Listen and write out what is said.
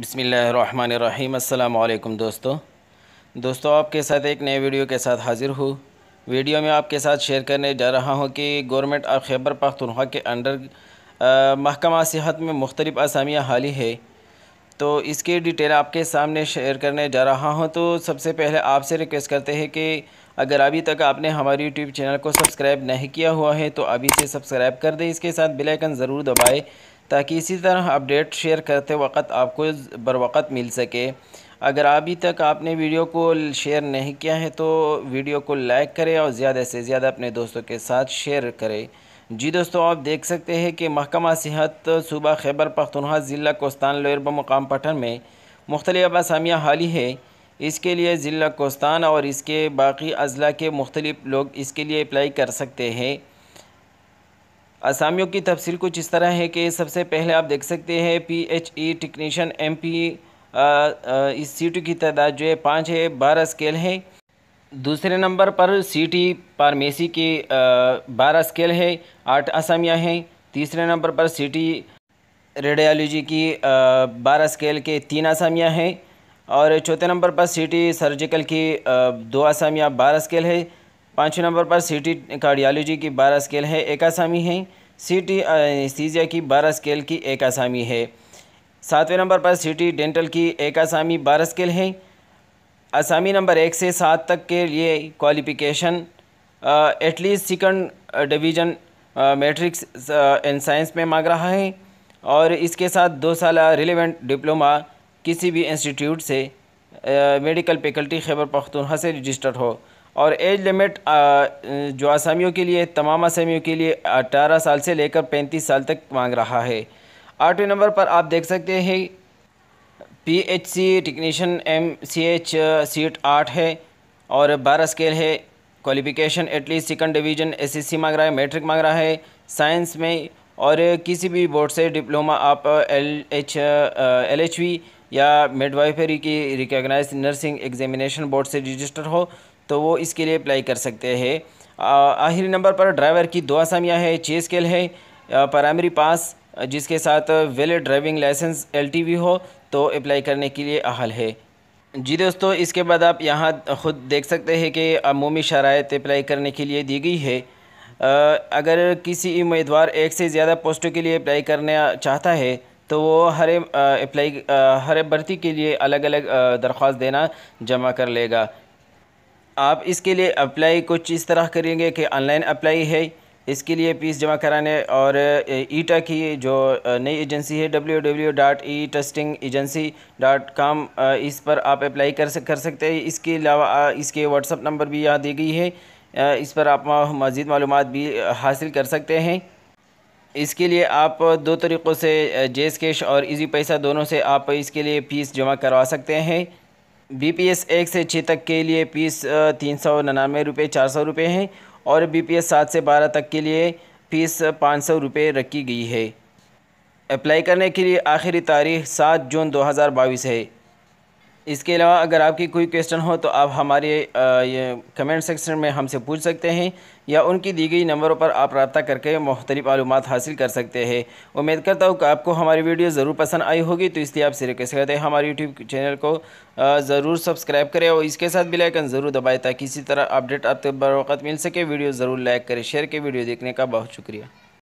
बसमीम् अल्लाम दोस्तों दोस्तों आपके साथ एक नए वीडियो के साथ हाज़िर हूँ वीडियो में आपके साथ शेयर करने जा रहा हूँ कि गवर्नमेंट ऑफ खैबर पख्तनख्वा के अंडर महकमा सेहत में मुख्तलिफ़ आसामियाँ हाली है तो इसकी डिटेल आपके सामने शेयर करने जा रहा हूँ तो सबसे पहले आपसे रिक्वेस्ट करते हैं कि अगर अभी तक आपने हमारे यूट्यूब चैनल को सब्सक्राइब नहीं किया हुआ है तो अभी से सब्सक्राइब कर दें इसके साथ बेलाइकन ज़रूर दबाएँ ताकि इसी तरह अपडेट शेयर करते वक्त आपको बर वक्त मिल सके अगर अभी तक आपने वीडियो को शेयर नहीं किया है तो वीडियो को लाइक करें और ज़्यादा से ज़्यादा अपने दोस्तों के साथ शेयर करें जी दोस्तों आप देख सकते हैं कि महकमा सेहत सूबा खैबर पख्तनहा ज़िला कोस्तान लोरबा मकाम पठन में मुख्तलिफ असामियाँ हाली है इसके लिए ज़िला कोस्तान और इसके बाकी अजला के मुख्तलिफ लोग इसके लिए अप्लाई कर सकते हैं असामियों की तफसील कुछ इस तरह है कि सबसे पहले आप देख सकते हैं P H E technician M P इस सीट की तादाद जो है पाँच है बारह स्केल है दूसरे नंबर पर सी टी फार्मेसी की बारह स्केल है आठ असामियाँ हैं तीसरे नंबर पर सी टी रेडियोलॉजी की बारह स्केल के तीन असामियाँ हैं और चौथे नंबर पर सी टी सर्जिकल की दो असामियाँ बारह स्केल है पाँचवें नंबर पर सीटी कार्डियोलॉजी की बारह स्केल है एक आसामी है सीटी सीजिया की बारह स्केल की एक आसामी है सातवें नंबर पर सीटी डेंटल की एक आसामी बारह स्केल है आसामी नंबर एक से सात तक के लिए qualification at least second division matrics and science में मांग रहा है और इसके साथ दो साल रिलेवेंट डिप्लोमा किसी भी इंस्टीट्यूट से मेडिकल फैकल्टी खैबर पख्तूनखा से रजिस्टर्ड हो और एज लिमिट जो आसामियों के लिए तमाम आसामियों के लिए अठारह साल से लेकर पैंतीस साल तक मांग रहा है आठवें नंबर पर आप देख सकते हैं P H C technician M C H seat आठ है और बारह स्केल है qualification at least second division SSC मांग रहा है मैट्रिक मांग रहा है साइंस में और किसी भी बोर्ड से डिप्लोमा आप L H L H V या मिडवाइफरी की रिकॉग्नाइज नर्सिंग एग्जामिनेशन बोर्ड से रजिस्टर हो तो वो इसके लिए अप्लाई कर सकते हैं आखिरी नंबर पर ड्राइवर की दो आसामियाँ है चे स्केल है प्राइमरी पास जिसके साथ वेल ड्राइविंग लाइसेंस एलटीवी हो तो अप्लाई करने के लिए अहल है जी दोस्तों इसके बाद आप यहाँ ख़ुद देख सकते हैं कि अमूमी शरात अप्लाई करने के लिए दी गई है अगर किसी उम्मीदवार एक से ज़्यादा पोस्टों के लिए अप्लाई करना चाहता है तो वो हर अप्लाई हर भर्ती के लिए अलग अलग दरख्वास्त देना जमा कर लेगा आप इसके लिए अप्लाई कुछ इस तरह करेंगे कि ऑनलाइन अप्लाई है इसके लिए पीस जमा कराने और ईटा e की जो नई एजेंसी है W W dot E testing agency dot com इस पर आप अप्लाई कर सक कर सकते हैं इसके अलावा इसके व्हाट्सअप नंबर भी यहाँ दी गई है इस पर आप मज़ीद मालूम भी हासिल कर सकते हैं इसके लिए आप दो तरीक़ों से जेस कैश और इजी पैसा दोनों से आप इसके लिए फ़ीस जमा करवा सकते हैं बी पी एस एक से छः तक के लिए फ़ीस तीन सौ निन्यानवे रुपये चार सौ रुपये हैं और बी पी एस सात से बारह तक के लिए फ़ीस पाँच सौ रुपये रखी गई है अप्लाई करने के लिए आखिरी तारीख सात जून दो हज़ार बाईस है इसके अलावा अगर आपकी कोई क्वेश्चन हो तो आप हमारे ये कमेंट सेक्शन में हमसे पूछ सकते हैं या उनकी दी गई नंबरों पर आप रबा करके मुख्तलिफ मालूम हासिल कर सकते हैं उम्मीद करता हूँ कि आपको हमारी वीडियो ज़रूर पसंद आई होगी तो इसलिए आपसे रिक्वेस्ट करते हैं हमारे यूट्यूब चैनल को ज़रूर सब्सक्राइब करें और इसके साथ बिलाइकन ज़रूर दबाए ताकि इसी तरह अपडेट आपके बरवत मिल सके वीडियो ज़रूर लाइक करें शेयर के वीडियो देखने का बहुत शुक्रिया